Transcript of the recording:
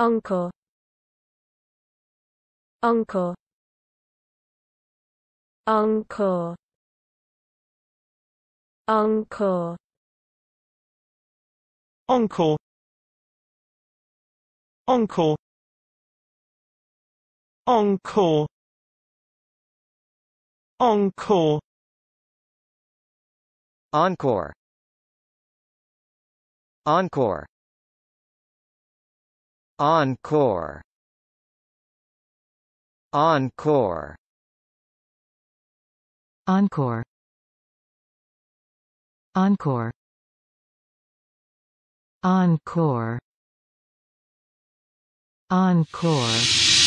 Uncle Uncle Uncle Uncle Encore Encore Encore Encore Encore Encore Encore Encore Encore Encore Encore Encore